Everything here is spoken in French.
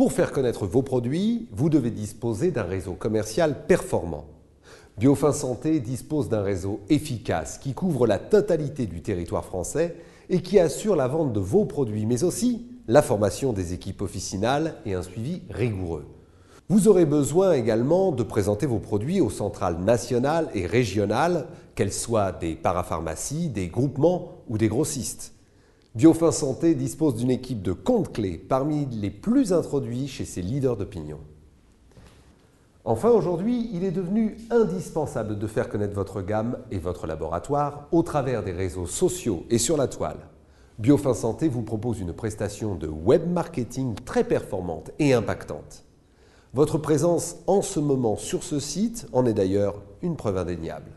Pour faire connaître vos produits, vous devez disposer d'un réseau commercial performant. Biofin Santé dispose d'un réseau efficace qui couvre la totalité du territoire français et qui assure la vente de vos produits, mais aussi la formation des équipes officinales et un suivi rigoureux. Vous aurez besoin également de présenter vos produits aux centrales nationales et régionales, qu'elles soient des parapharmacies, des groupements ou des grossistes. Biofin Santé dispose d'une équipe de comptes clés parmi les plus introduits chez ses leaders d'opinion. Enfin, aujourd'hui, il est devenu indispensable de faire connaître votre gamme et votre laboratoire au travers des réseaux sociaux et sur la toile. Biofin Santé vous propose une prestation de web marketing très performante et impactante. Votre présence en ce moment sur ce site en est d'ailleurs une preuve indéniable.